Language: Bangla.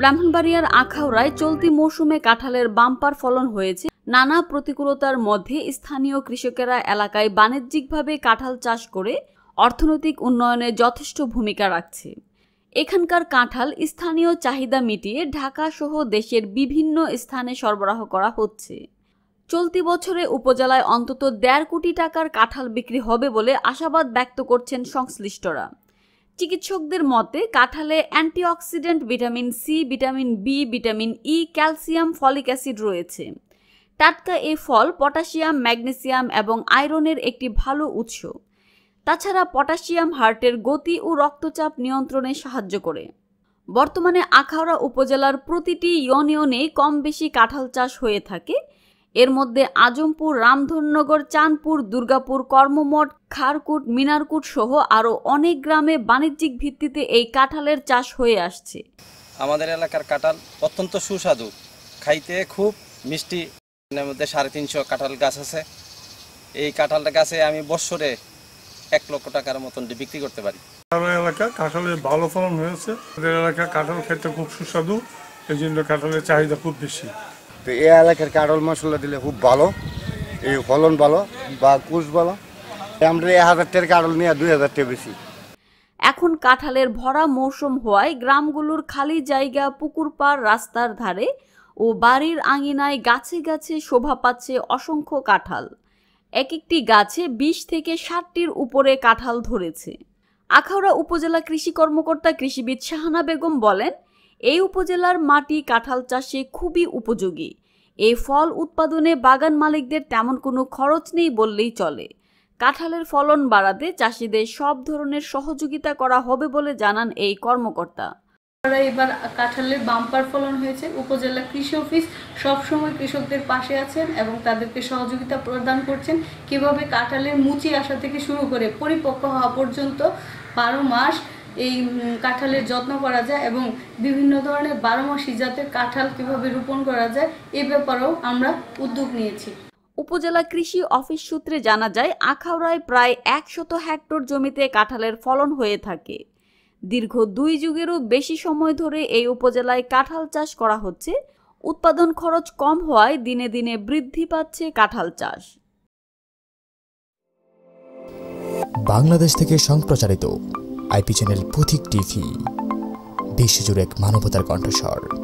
ব্রাহ্মণবাড়িয়ার আখাউড়ায় চলতি মৌসুমে কাঁঠালের বাম্পার ফলন হয়েছে নানা প্রতিকূলতার মধ্যে স্থানীয় কৃষকেরা এলাকায় বাণিজ্যিকভাবে কাঁঠাল চাষ করে অর্থনৈতিক উন্নয়নে যথেষ্ট ভূমিকা রাখছে এখানকার কাঁঠাল স্থানীয় চাহিদা মিটিয়ে ঢাকা সহ দেশের বিভিন্ন স্থানে সরবরাহ করা হচ্ছে চলতি বছরে উপজেলায় অন্তত দেড় কোটি টাকার কাঁঠাল বিক্রি হবে বলে আশাবাদ ব্যক্ত করছেন সংশ্লিষ্টরা চিকিৎসকদের মতে কাঁঠালে antioxidant vitamin C vitamin B vitamin E calcium folic acid রয়েছে টাটকা এই ফল পটাশিয়াম ম্যাগনেসিয়াম এবং আয়রনের একটি ভালো উৎস তাছাড়া পটাশিয়াম হার্টের গতি ও রক্তচাপ নিয়ন্ত্রণে সাহায্য করে বর্তমানে আখাউড়া উপজেলার প্রতিটি ইউনিয়নে কম বেশি কাঁঠাল চাষ হয়ে থাকে এর মধ্যে আজমপুর রামধননগর চাঁদপুর দুর্গাপুর কর্মমঠ খারকুট মিনারকুট সহ আরও অনেক গ্রামে বাণিজ্যিক ভিত্তিতে এই কাঁঠালের চাষ হয়ে আসছে আমাদের এলাকার কাঁঠাল অত্যন্ত সুস্বাদু খাইতে খুব মিষ্টি মধ্যে সাড়ে তিনশো কাঁঠাল গাছ আছে এই কাঁঠালটা গাছে আমি বৎসরে এক লক্ষ টাকার মতন বিক্রি করতে পারি এলাকা কাঁঠালের ভালো ফলন হয়েছে এলাকা কাঁঠাল খেতে খুব সুস্বাদু এই জন্য কাঁঠালের চাহিদা খুব বেশি তো এই এলাকার কাটল মশলা দিলে খুব ভালো এই ফলন ভালো বা কুচ ভালো আমরা এক হাজার টাকার নিয়ে দুই হাজার টাকা বেশি এখন কাঁঠালের ভরা মৌসুম হওয়ায় গ্রামগুলোর খালি জায়গা পুকুর পাড় রাস্তার ধারে ও বাড়ির আঙিনায় গাছে গাছে শোভা পাচ্ছে অসংখ্য কাঁঠাল এক একটি গাছে বিশ থেকে ষাটটির উপরে কাঁঠাল ধরেছে আখাউড়া উপজেলা কৃষি কর্মকর্তা কৃষিবিদ শাহানা বেগম বলেন এই উপজেলার মাটি কাঁঠাল চাষে খুবই উপযোগী এই ফল উৎপাদনে বাগান মালিকদের তেমন কোনো খরচ নেই বললেই চলে কাঁঠালের ফলন বাড়াতে চাষিদের সব ধরনের সহযোগিতা করা হবে বলে জানান এই কর্মকর্তা এবার কাঁঠালের বাম্পার ফলন হয়েছে উপজেলা কৃষি অফিস সবসময় কৃষকদের পাশে আছেন এবং তাদেরকে সহযোগিতা প্রদান করছেন কিভাবে কাঁঠালের মুচি আসা থেকে শুরু করে পরিপক্ক হওয়া পর্যন্ত বারো মাস এই কাঁঠালের যত্ন করা যায় এবং বিভিন্ন ধরনের বারোমাসি জাতের কাঁঠাল কীভাবে রোপণ করা যায় এ ব্যাপারেও আমরা উদ্যোগ নিয়েছি উপজেলা কৃষি অফিস সূত্রে জানা যায় আখাউড়ায় প্রায় একশত হেক্টর জমিতে কাঁঠালের ফলন হয়ে থাকে দীর্ঘ দুই যুগেরও বেশি সময় ধরে এই উপজেলায় কাঁঠাল চাষ করা হচ্ছে উৎপাদন খরচ কম হওয়ায় দিনে দিনে বৃদ্ধি পাচ্ছে কাঁঠাল চাষ বাংলাদেশ থেকে সম্প্রচারিত আইপি চ্যানেল প্রতীক টিভি বিশ্বজুড়ে এক মানবতার কণ্ঠস্বর